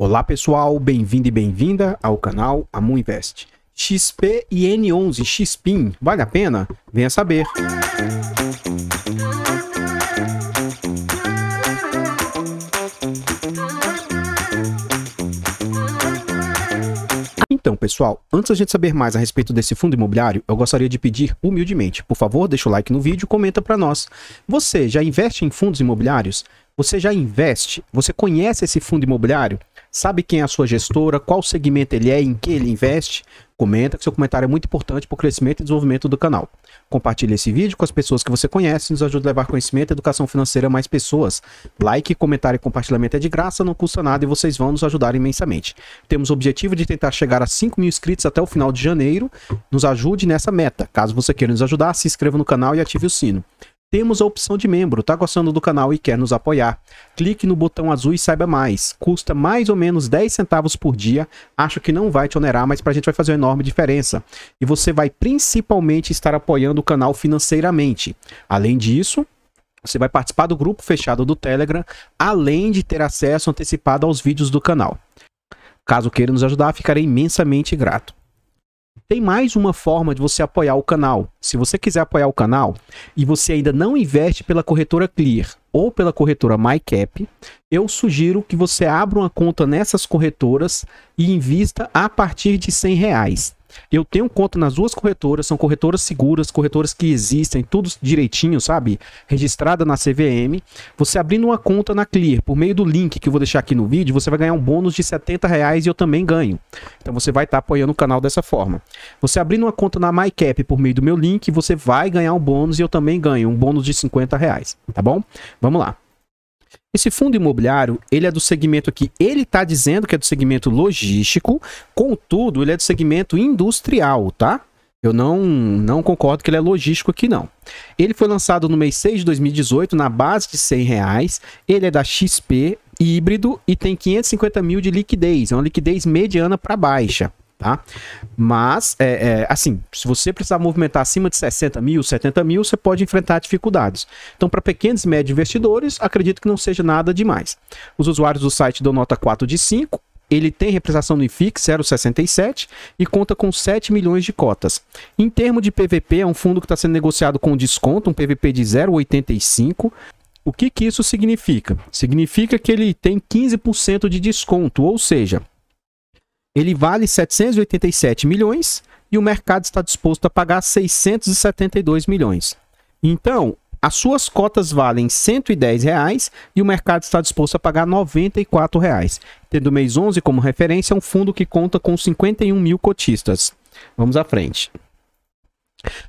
Olá pessoal, bem-vindo e bem-vinda ao canal Amu Invest. XP e N11 XPIN, vale a pena? Venha saber. Então, pessoal, antes a gente saber mais a respeito desse fundo imobiliário, eu gostaria de pedir humildemente, por favor, deixa o like no vídeo, comenta para nós. Você já investe em fundos imobiliários? Você já investe? Você conhece esse fundo imobiliário? Sabe quem é a sua gestora? Qual segmento ele é? Em que ele investe? Comenta, que seu comentário é muito importante para o crescimento e desenvolvimento do canal. Compartilhe esse vídeo com as pessoas que você conhece, nos ajuda a levar conhecimento e educação financeira a mais pessoas. Like, comentário e compartilhamento é de graça, não custa nada e vocês vão nos ajudar imensamente. Temos o objetivo de tentar chegar a 5 mil inscritos até o final de janeiro. Nos ajude nessa meta. Caso você queira nos ajudar, se inscreva no canal e ative o sino. Temos a opção de membro. Tá gostando do canal e quer nos apoiar? Clique no botão azul e saiba mais. Custa mais ou menos 10 centavos por dia. Acho que não vai te onerar, mas pra gente vai fazer uma enorme diferença. E você vai principalmente estar apoiando o canal financeiramente. Além disso, você vai participar do grupo fechado do Telegram, além de ter acesso antecipado aos vídeos do canal. Caso queira nos ajudar, ficarei imensamente grato. Tem mais uma forma de você apoiar o canal. Se você quiser apoiar o canal e você ainda não investe pela corretora Clear ou pela corretora MyCap, eu sugiro que você abra uma conta nessas corretoras e invista a partir de 100 reais. Eu tenho conta nas duas corretoras, são corretoras seguras, corretoras que existem, tudo direitinho, sabe? Registrada na CVM. Você abrindo uma conta na Clear, por meio do link que eu vou deixar aqui no vídeo, você vai ganhar um bônus de 70 reais e eu também ganho. Então você vai estar tá apoiando o canal dessa forma. Você abrindo uma conta na MyCap por meio do meu link, você vai ganhar um bônus e eu também ganho um bônus de 50 reais, tá bom? Vamos lá. Esse fundo imobiliário, ele é do segmento aqui, ele está dizendo que é do segmento logístico, contudo, ele é do segmento industrial, tá? Eu não, não concordo que ele é logístico aqui, não. Ele foi lançado no mês 6 de 2018, na base de 100 reais. Ele é da XP híbrido e tem 550 mil de liquidez. É uma liquidez mediana para baixa tá? Mas, é, é, assim, se você precisar movimentar acima de 60 mil, 70 mil, você pode enfrentar dificuldades. Então, para pequenos e médios investidores, acredito que não seja nada demais. Os usuários do site dão nota 4 de 5, ele tem representação no IFIX 067 e conta com 7 milhões de cotas. Em termos de PVP, é um fundo que está sendo negociado com desconto, um PVP de 0,85. O que, que isso significa? Significa que ele tem 15% de desconto, ou seja, ele vale 787 milhões e o mercado está disposto a pagar 672 milhões. Então, as suas cotas valem 110 reais e o mercado está disposto a pagar 94 reais. Tendo o mês 11 como referência, é um fundo que conta com 51 mil cotistas. Vamos à frente.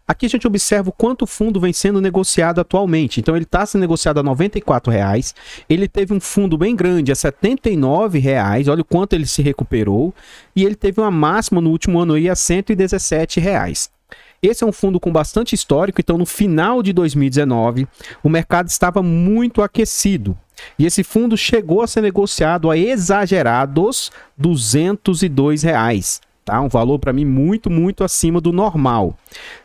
Aqui a gente observa o quanto o fundo vem sendo negociado atualmente. Então ele está sendo negociado a R$ reais. Ele teve um fundo bem grande a R$ reais. Olha o quanto ele se recuperou. E ele teve uma máxima no último ano aí a R$ reais. Esse é um fundo com bastante histórico, então no final de 2019 o mercado estava muito aquecido. E esse fundo chegou a ser negociado a exagerados R$ 202. Reais tá? Um valor para mim muito, muito acima do normal.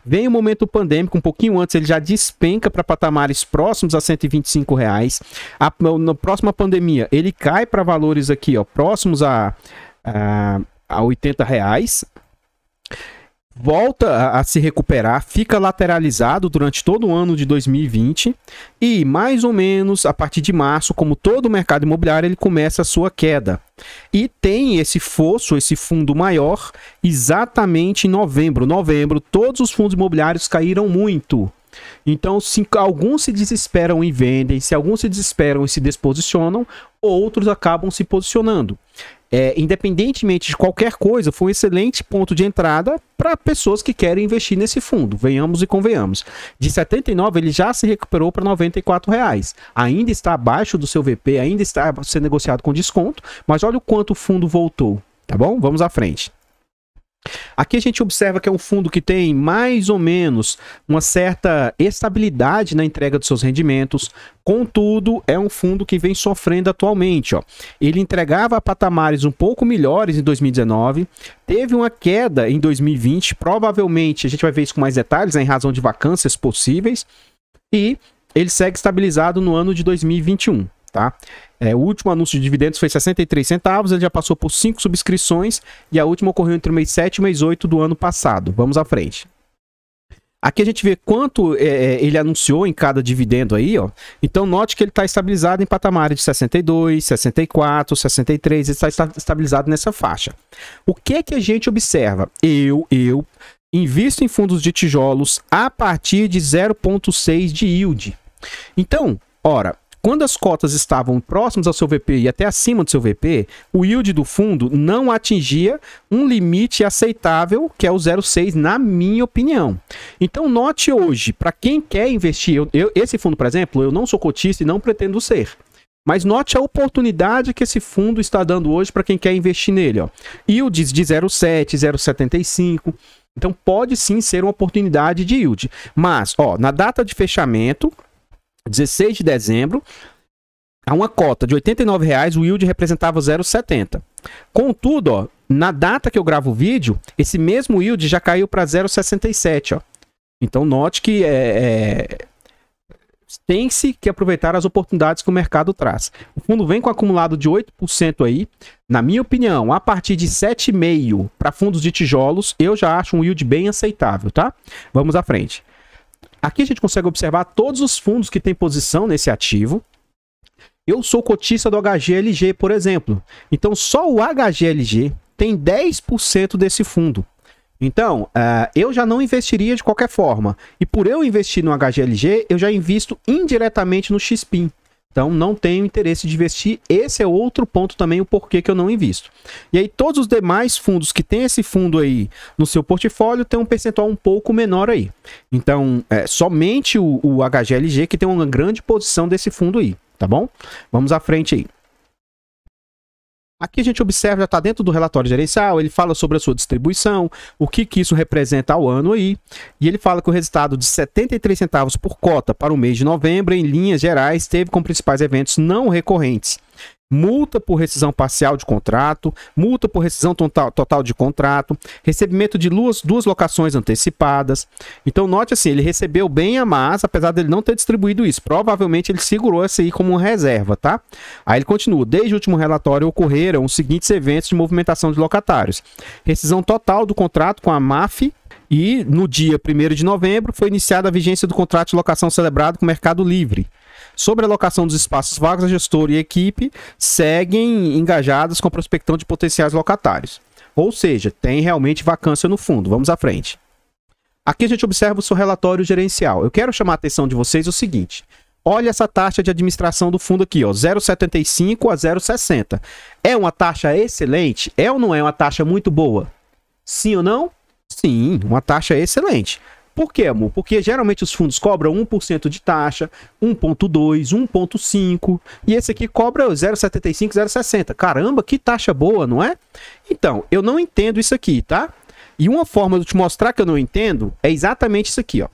Vem o momento pandêmico, um pouquinho antes ele já despenca para patamares próximos a 125 reais. A, na próxima pandemia ele cai para valores aqui, ó, próximos a, a, a 80 reais, volta a, a se recuperar, fica lateralizado durante todo o ano de 2020 e mais ou menos a partir de março, como todo o mercado imobiliário, ele começa a sua queda. E tem esse fosso, esse fundo maior, exatamente em novembro. Novembro, todos os fundos imobiliários caíram muito. Então, se alguns se desesperam e vendem, se alguns se desesperam e se desposicionam, outros acabam se posicionando é, independentemente de qualquer coisa, foi um excelente ponto de entrada para pessoas que querem investir nesse fundo, venhamos e convenhamos. De 79 ele já se recuperou para 94 reais. Ainda está abaixo do seu VP, ainda está sendo negociado com desconto, mas olha o quanto o fundo voltou, tá bom? Vamos à frente. Aqui a gente observa que é um fundo que tem mais ou menos uma certa estabilidade na entrega dos seus rendimentos, contudo, é um fundo que vem sofrendo atualmente. Ó. Ele entregava patamares um pouco melhores em 2019, teve uma queda em 2020, provavelmente a gente vai ver isso com mais detalhes, né, em razão de vacâncias possíveis, e ele segue estabilizado no ano de 2021 tá? É, o último anúncio de dividendos foi 63 centavos, ele já passou por cinco subscrições e a última ocorreu entre o mês 7 e o mês 8 do ano passado. Vamos à frente. Aqui a gente vê quanto é, é ele anunciou em cada dividendo aí, ó. Então note que ele está estabilizado em patamares de 62, 64, 63, ele tá está estabilizado nessa faixa. O que é que a gente observa? Eu, eu invisto em fundos de tijolos a partir de 0.6 de yield. Então, ora, quando as cotas estavam próximas ao seu VP e até acima do seu VP, o yield do fundo não atingia um limite aceitável, que é o 0,6, na minha opinião. Então, note hoje, para quem quer investir, eu, eu, esse fundo, por exemplo, eu não sou cotista e não pretendo ser. Mas note a oportunidade que esse fundo está dando hoje para quem quer investir nele. Ó. Yields de 0,7, 0,75. Então pode sim ser uma oportunidade de yield. Mas, ó, na data de fechamento, 16 de dezembro, a uma cota de R$ 89,00, o yield representava 0,70. Contudo, ó, na data que eu gravo o vídeo, esse mesmo yield já caiu para 0,67. Então, note que é, é tem-se que aproveitar as oportunidades que o mercado traz. O fundo vem com acumulado de 8% aí. Na minha opinião, a partir de 7,5% para fundos de tijolos, eu já acho um yield bem aceitável, tá? Vamos à frente. Aqui a gente consegue observar todos os fundos que têm posição nesse ativo. Eu sou cotista do HGLG, por exemplo. Então, só o HGLG tem 10% desse fundo. Então, uh, eu já não investiria de qualquer forma. E por eu investir no HGLG, eu já invisto indiretamente no XPIN. Então não tenho interesse de investir. Esse é outro ponto também o porquê que eu não invisto. E aí todos os demais fundos que tem esse fundo aí no seu portfólio tem um percentual um pouco menor aí. Então é, somente o, o HGLG que tem uma grande posição desse fundo aí, tá bom? Vamos à frente aí. Aqui a gente observa, já está dentro do relatório gerencial, ele fala sobre a sua distribuição, o que, que isso representa ao ano aí, e ele fala que o resultado de 73 centavos por cota para o mês de novembro, em linhas gerais, teve com principais eventos não recorrentes multa por rescisão parcial de contrato, multa por rescisão total, total de contrato, recebimento de duas, duas locações antecipadas. Então, note assim, ele recebeu bem a mais, apesar dele não ter distribuído isso. Provavelmente ele segurou essa aí como reserva, tá? Aí ele continua, desde o último relatório ocorreram os seguintes eventos de movimentação de locatários. Rescisão total do contrato com a MAF, e no dia 1 de novembro foi iniciada a vigência do contrato de locação celebrado com o Mercado Livre sobre a locação dos espaços vagos, a gestora e a equipe seguem engajadas com a prospecção de potenciais locatários. Ou seja, tem realmente vacância no fundo. Vamos à frente. Aqui a gente observa o seu relatório gerencial. Eu quero chamar a atenção de vocês o seguinte. Olha essa taxa de administração do fundo aqui, ó, 0,75 a 0,60. É uma taxa excelente? É ou não é uma taxa muito boa? Sim ou não? Sim, uma taxa excelente. Por quê, amor? Porque geralmente os fundos cobram 1% de taxa, 1,2%, 1,5%, e esse aqui cobra 0,75%, 0,60%. Caramba, que taxa boa, não é? Então, eu não entendo isso aqui, tá? E uma forma de eu te mostrar que eu não entendo é exatamente isso aqui, ó.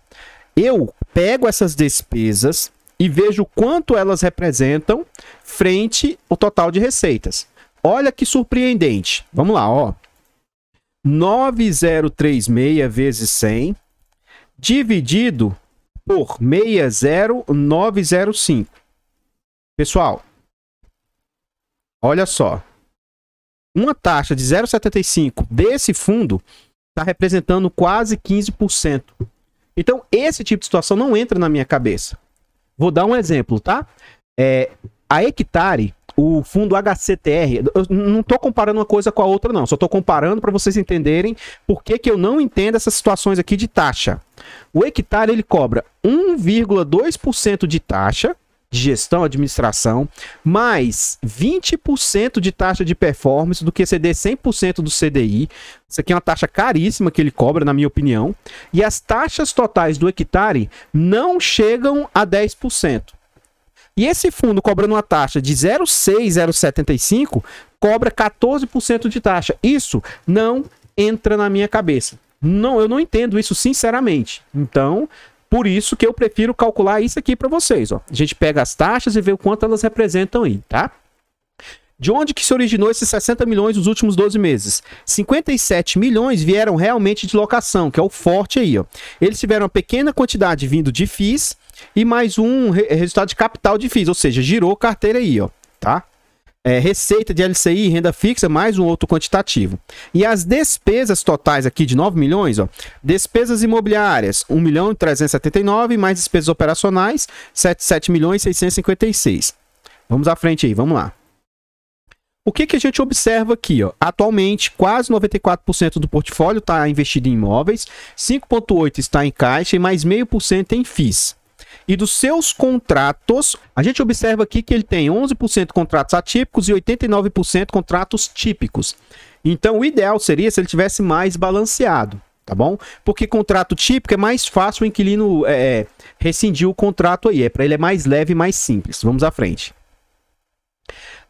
Eu pego essas despesas e vejo quanto elas representam frente ao total de receitas. Olha que surpreendente. Vamos lá, ó. 9036 vezes 100 dividido por 60905. Pessoal, olha só. Uma taxa de 0,75 desse fundo está representando quase 15%. Então, esse tipo de situação não entra na minha cabeça. Vou dar um exemplo, tá? É, a hectare o fundo HCTR. Eu não estou comparando uma coisa com a outra, não. Só estou comparando para vocês entenderem por que, que eu não entendo essas situações aqui de taxa. O hectare ele cobra 1,2% de taxa de gestão, administração, mais 20% de taxa de performance do que ceder 100% do CDI. Isso aqui é uma taxa caríssima que ele cobra, na minha opinião. E as taxas totais do hectare não chegam a 10%. E esse fundo cobrando uma taxa de 0,6075 cobra 14% de taxa. Isso não entra na minha cabeça. Não, eu não entendo isso sinceramente. Então, por isso que eu prefiro calcular isso aqui para vocês, ó. A gente pega as taxas e vê o quanto elas representam aí, tá? De onde que se originou esses 60 milhões nos últimos 12 meses? 57 milhões vieram realmente de locação, que é o forte aí. Ó. Eles tiveram uma pequena quantidade vindo de FIIs e mais um re resultado de capital de FIIs, ou seja, girou carteira aí, ó, tá? É, receita de LCI, renda fixa, mais um outro quantitativo. E as despesas totais aqui de 9 milhões, ó, despesas imobiliárias, 1 milhão e 379, mais despesas operacionais, 77 milhões e 656. Vamos à frente aí, vamos lá. O que, que a gente observa aqui? Ó? Atualmente, quase 94% do portfólio está investido em imóveis, 5,8% está em caixa e mais 0,5% em FIIs. E dos seus contratos, a gente observa aqui que ele tem 11% contratos atípicos e 89% contratos típicos. Então, o ideal seria se ele tivesse mais balanceado tá bom? Porque contrato típico é mais fácil o inquilino é, é rescindir o contrato aí, é para ele é mais leve, mais simples. Vamos à frente.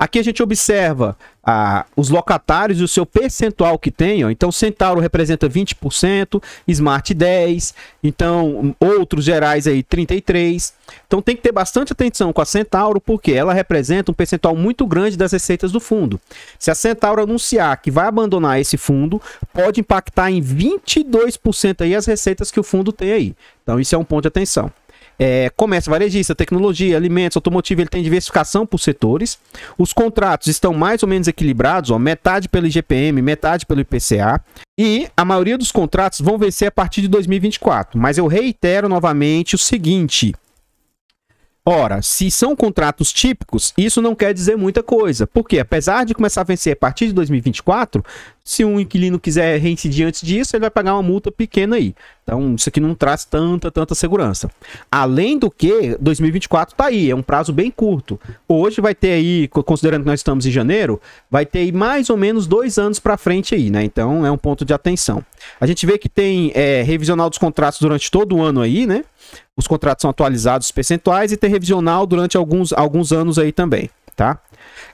Aqui a gente observa ah, os locatários e o seu percentual que tem. Ó. Então, Centauro representa 20%, Smart 10%, então outros gerais aí 33%. Então, tem que ter bastante atenção com a Centauro, porque ela representa um percentual muito grande das receitas do fundo. Se a Centauro anunciar que vai abandonar esse fundo, pode impactar em 22% aí as receitas que o fundo tem aí. Então, isso é um ponto de atenção é, comércio varejista, tecnologia, alimentos, automotivo, ele tem diversificação por setores. Os contratos estão mais ou menos equilibrados, ó, metade pelo IGPM, metade pelo IPCA. E a maioria dos contratos vão vencer a partir de 2024. Mas eu reitero novamente o seguinte: Ora, se são contratos típicos, isso não quer dizer muita coisa, porque apesar de começar a vencer a partir de 2024, se um inquilino quiser reincidir antes disso, ele vai pagar uma multa pequena aí. Então, isso aqui não traz tanta, tanta segurança. Além do que, 2024 está aí, é um prazo bem curto. Hoje vai ter aí, considerando que nós estamos em janeiro, vai ter aí mais ou menos dois anos para frente aí, né? Então, é um ponto de atenção. A gente vê que tem é, eh, revisional dos contratos durante todo o ano aí, né? Os contratos são atualizados percentuais e tem revisional durante alguns, alguns anos aí também, tá?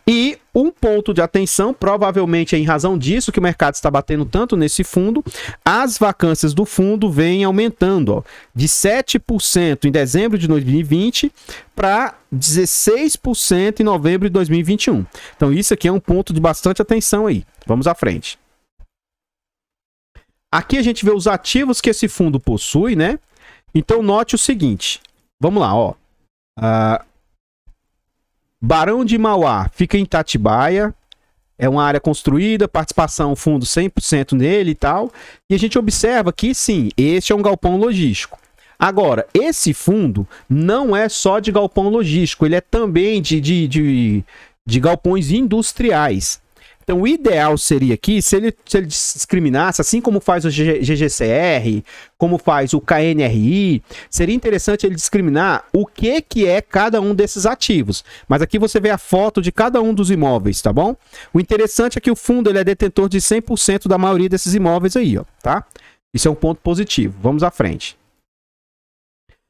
E um ponto de atenção, provavelmente é em razão disso que o mercado está batendo tanto nesse fundo, as vacâncias do fundo vêm aumentando ó, de 7% em dezembro de 2020 para 16% em novembro de 2021. Então, isso aqui é um ponto de bastante atenção aí. Vamos à frente. Aqui a gente vê os ativos que esse fundo possui, né? Então note o seguinte. Vamos lá, ó. Uh, Barão de Mauá fica em Tatibaia. É uma área construída, participação fundo 100% nele e tal. E a gente observa que sim, este é um galpão logístico. Agora, esse fundo não é só de galpão logístico, ele é também de, de, de, de galpões industriais. Então, o ideal seria que, se ele, se ele discriminasse, assim como faz o GGCR, como faz o KNRI, seria interessante ele discriminar o que, que é cada um desses ativos. Mas aqui você vê a foto de cada um dos imóveis, tá bom? O interessante é que o fundo ele é detentor de 100% da maioria desses imóveis aí, ó, tá? Isso é um ponto positivo. Vamos à frente.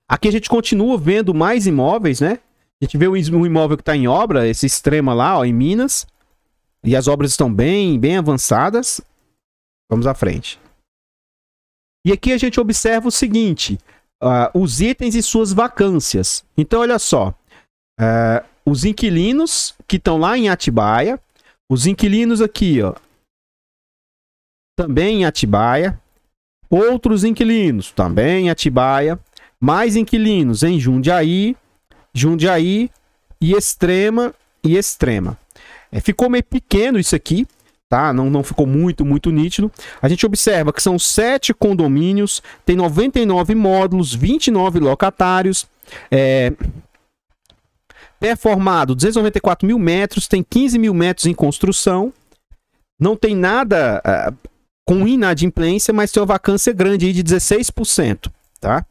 Aqui a gente continua vendo mais imóveis, né? A gente vê um imóvel que está em obra, esse extrema lá, ó, em Minas. E as obras estão bem, bem avançadas. Vamos à frente. E aqui a gente observa o seguinte: uh, os itens e suas vacâncias. Então, olha só. Uh, os inquilinos que estão lá em Atibaia. Os inquilinos aqui, ó. Também em Atibaia. Outros inquilinos, também em Atibaia. Mais inquilinos em Jundiaí, Jundiaí e Extrema e Extrema. É, ficou meio pequeno isso aqui, tá? Não, não ficou muito, muito nítido. A gente observa que são sete condomínios, tem 99 módulos, 29 locatários, é... é formado, 294 mil metros, tem 15 mil metros em construção, não tem nada uh, com inadimplência, mas tem uma vacância grande aí de 16%, tá?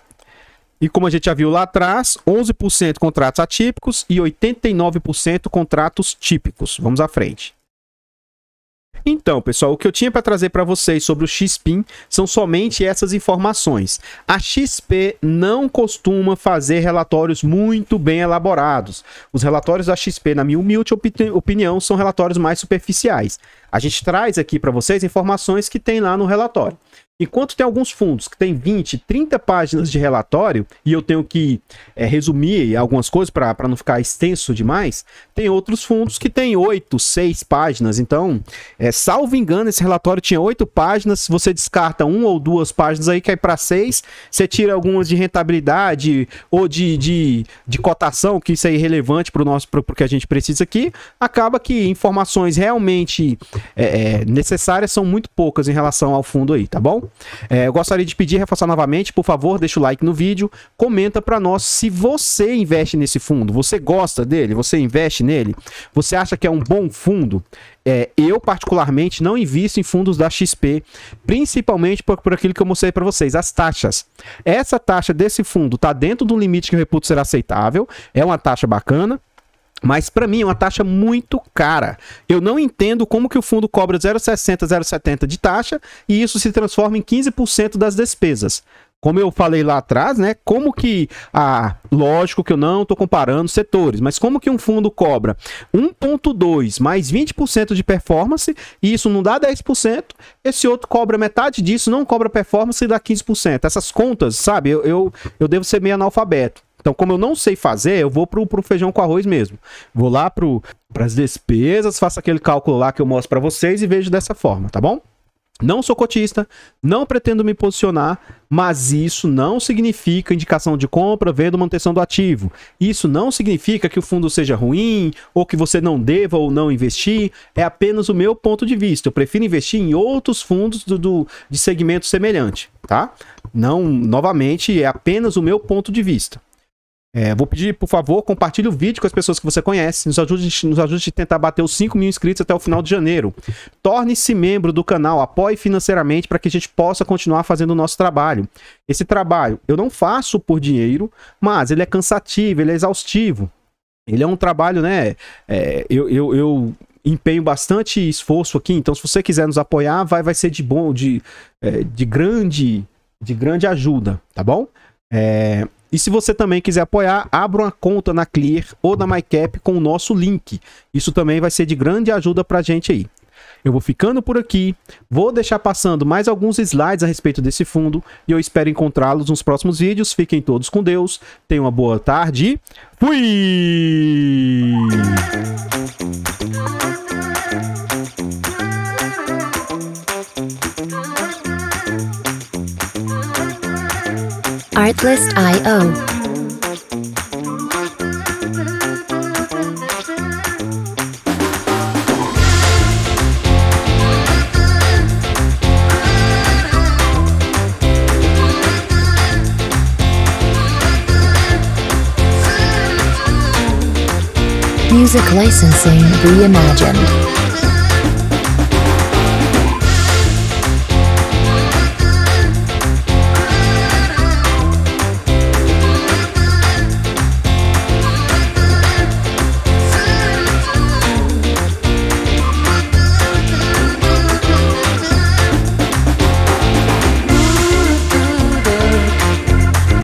E como a gente já viu lá atrás, 11% contratos atípicos e 89% contratos típicos. Vamos à frente. Então, pessoal, o que eu tinha para trazer para vocês sobre o XPIN são somente essas informações. A XP não costuma fazer relatórios muito bem elaborados. Os relatórios da XP, na minha humilde opinião, são relatórios mais superficiais. A gente traz aqui para vocês informações que tem lá no relatório. Enquanto tem alguns fundos que tem 20, 30 páginas de relatório e eu tenho que é, resumir algumas coisas para não ficar extenso demais, tem outros fundos que tem 8, 6 páginas. Então, é, salvo engano, esse relatório tinha 8 páginas. Você descarta um ou duas páginas aí, cai para 6. Você tira algumas de rentabilidade ou de, de, de cotação, que isso é irrelevante para o que a gente precisa aqui. Acaba que informações realmente é, é, necessárias são muito poucas em relação ao fundo aí, tá bom? É, eu gostaria de pedir, reforçar novamente, por favor, deixa o like no vídeo, comenta para nós se você investe nesse fundo, você gosta dele, você investe nele, você acha que é um bom fundo? É, eu, particularmente, não invisto em fundos da XP, principalmente por, por aquilo que eu mostrei para vocês, as taxas. Essa taxa desse fundo está dentro do limite que eu reputo ser aceitável, é uma taxa bacana, mas para mim é uma taxa muito cara. Eu não entendo como que o fundo cobra 0,60, 0,70 de taxa e isso se transforma em 15% das despesas. Como eu falei lá atrás, né? Como que ah, lógico que eu não estou comparando setores, mas como que um fundo cobra 1.2 mais 20% de performance e isso não dá 10%, esse outro cobra metade disso, não cobra performance e dá 15%. Essas contas, sabe? Eu, eu, eu devo ser meio analfabeto. Então, como eu não sei fazer, eu vou pro, pro feijão com arroz mesmo. Vou lá pro, pras despesas, faço aquele cálculo lá que eu mostro para vocês e vejo dessa forma, tá bom? Não sou cotista, não pretendo me posicionar, mas isso não significa indicação de compra, venda ou manutenção do ativo. Isso não significa que o fundo seja ruim ou que você não deva ou não investir. É apenas o meu ponto de vista. Eu prefiro investir em outros fundos do, do de segmento semelhante, tá? Não, novamente, é apenas o meu ponto de vista. É, vou pedir, por favor, compartilhe o vídeo com as pessoas que você conhece. Nos ajude, nos ajude a tentar bater os 5 mil inscritos até o final de janeiro. Torne-se membro do canal, apoie financeiramente para que a gente possa continuar fazendo o nosso trabalho. Esse trabalho eu não faço por dinheiro, mas ele é cansativo, ele é exaustivo. Ele é um trabalho, né? É, eu, eu, eu empenho bastante esforço aqui, então se você quiser nos apoiar, vai, vai ser de bom, de, é, de grande de grande ajuda, tá bom? É, e se você também quiser apoiar, abra uma conta na Clear ou na MyCap com o nosso link. Isso também vai ser de grande ajuda para a gente aí. Eu vou ficando por aqui, vou deixar passando mais alguns slides a respeito desse fundo e eu espero encontrá-los nos próximos vídeos. Fiquem todos com Deus, tenham uma boa tarde. Fui! Artlist.io. Music licensing reimagined.